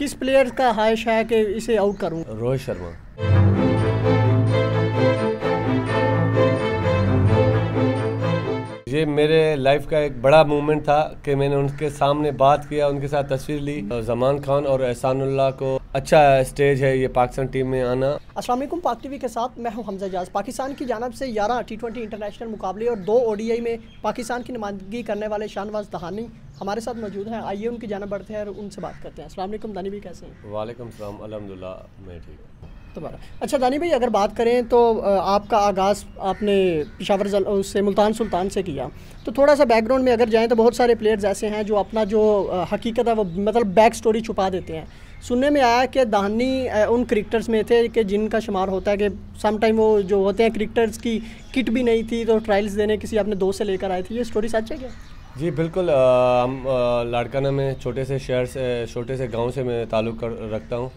किस प्लेयर का हाइश है कि इसे आउट करूँ रोहित शर्मा ये मेरे लाइफ का एक बड़ा मूवमेंट था कि मैंने उनके सामने बात किया उनके साथ तस्वीर ली जमान खान और एहसानुल्लाह को अच्छा स्टेज है ये पाकिस्तान टीम में आना असलम पाक टीवी के साथ मैं हूं हमजा जाज पाकिस्तान की जानब से ग्यारह टी ट्वेंटी इंटरनेशनल मुकाबले और दो ओडीआई में पाकिस्तान की नुमाइंदगी करने वाले शाहनवाज दहानी हमारे साथ मौजूद हैं आइए उनकी जानब बढ़ते हैं और उनसे बात करते हैं असल दानी भी कैसे हैं वालेकुम अलहमदिल्ला मैं ठीक हूँ दोबारा अच्छा दानी भाई अगर बात करें तो आपका आगाज़ आपने पिशावर उससे मुल्तान सुल्तान से किया तो थोड़ा सा बैकग्राउंड में अगर जाएँ तो बहुत सारे प्लेयर्स ऐसे हैं जो अपना जो हकीकत है वो मतलब बैक स्टोरी छुपा देते हैं सुनने में आया कि दानी उन क्रिकेटर्स में थे कि जिनका शुमार होता है कि समटाइम वो जो होते हैं क्रिकेटर्स की किट भी नहीं थी तो ट्रायल्स देने किसी अपने दोस्त से लेकर आए थे ये स्टोरी सच है क्या जी बिल्कुल हम लाड़काना में छोटे से शहर से छोटे से गांव से मैं ताल्लुक़ कर रखता हूं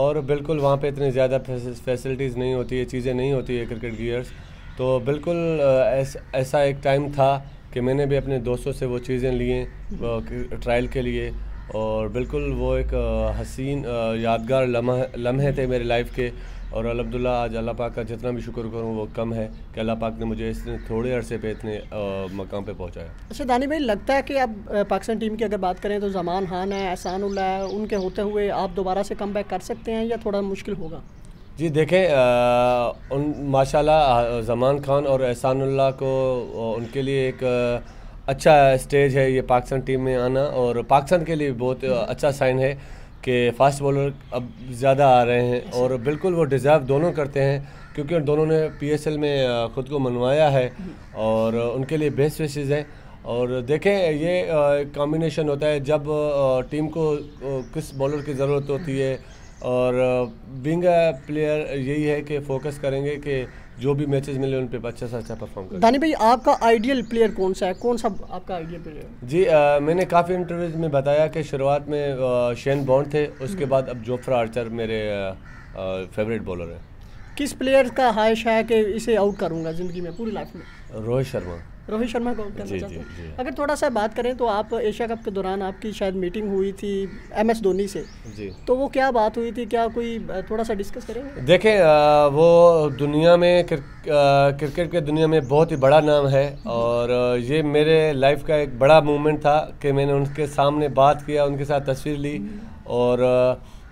और बिल्कुल वहां पे इतनी ज़्यादा फैसिलिटीज़ नहीं होती है चीज़ें नहीं होती है क्रिकेट गियर्स तो बिल्कुल ऐसा एक टाइम था कि मैंने भी अपने दोस्तों से वो चीज़ें लिए ट्रायल के लिए और बिल्कुल वो एक हसीन यादगार लम्हे थे मेरे लाइफ के और अलहमदिल्ला आज अल्लाह पाक का जितना भी शुक्र करूँ वो कम है कि अल्लाह पाक ने मुझे इतने थोड़े अरसे पे इतने मकाम पे पहुँचाया अच्छा दानी भाई लगता है कि अब पाकिस्तान टीम की अगर बात करें तो जमान खान है एहसानुल्ला है उनके होते हुए आप दोबारा से कम बैक कर सकते हैं या थोड़ा मुश्किल होगा जी देखें आ, उन माशाल्लाह जमान खान और एहसानुल्ला को उनके लिए एक अच्छा स्टेज है ये पाकिस्तान टीम में आना और पाकिस्तान के लिए बहुत अच्छा साइन है कि फास्ट बॉलर अब ज़्यादा आ रहे हैं अच्छा। और बिल्कुल वो डिज़र्व दोनों करते हैं क्योंकि उन दोनों ने पीएसएल में ख़ुद को मनवाया है हम्म। और उनके लिए बेस्ट विशेज़ हैं और देखें ये कॉम्बिनेशन होता है जब टीम को किस बॉलर की ज़रूरत होती है और बिंग प्लेयर यही है कि फोकस करेंगे कि जो भी मैचेस मिले उन पर अच्छा से अच्छा परफॉर्म करें दानी भाई आपका आइडियल प्लेयर कौन सा है कौन सा आपका आइडियल प्लेयर जी आ, मैंने काफ़ी इंटरव्यूज में बताया कि शुरुआत में शेन बॉन्ड थे उसके बाद अब जोफ्रा आर्चर मेरे फेवरेट बॉलर है किस प्लेयर का हाइश है कि इसे आउट करूंगा ज़िंदगी में पूरी लाइफ में रोहित शर्मा रोहित शर्मा को करना चाहते हैं अगर थोड़ा सा बात करें तो आप एशिया कप के दौरान आपकी शायद मीटिंग हुई थी एम एस धोनी से जी तो वो क्या बात हुई थी क्या कोई थोड़ा सा डिस्कस करें देखें वो दुनिया में क्रिकेट के दुनिया में बहुत ही बड़ा नाम है और ये मेरे लाइफ का एक बड़ा मोमेंट था कि मैंने उनके सामने बात किया उनके साथ तस्वीर ली और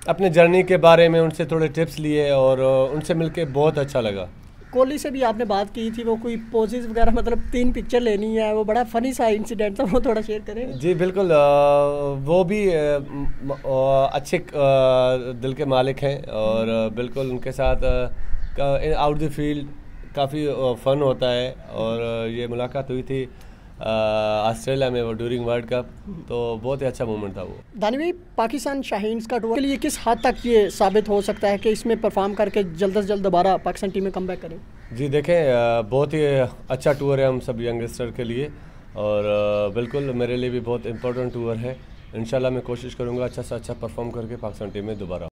अपने जर्नी के बारे में उनसे थोड़े टिप्स लिए और उनसे मिलके बहुत अच्छा लगा कोहली से भी आपने बात की थी वो कोई पोजेज वगैरह मतलब तीन पिक्चर लेनी है वो बड़ा फनी सा इंसिडेंट था वो थोड़ा शेयर करें जी बिल्कुल वो भी अच्छे दिल के मालिक हैं और हम्म। बिल्कुल उनके साथ आउट द फील्ड काफ़ी फ़न होता है और ये मुलाकात हुई थी ऑस्ट्रेलिया में वो ड्यूरिंग वर्ल्ड कप तो बहुत ही अच्छा मोमेंट था वो दानवी पाकिस्तान शाहीन का टूर के लिए किस हद तक ये साबित हो सकता है कि इसमें परफॉर्म करके जल्द अज जल्द दोबारा पाकिस्तान टीम में कम करें जी देखें बहुत ही अच्छा टूर है हम सब यंगस्टर के लिए और बिल्कुल मेरे लिए भी बहुत इंपॉर्टेंट टूर है इन मैं कोशिश करूँगा अच्छा से अच्छा परफॉर्म करके पाकिस्तान टीम में दोबारा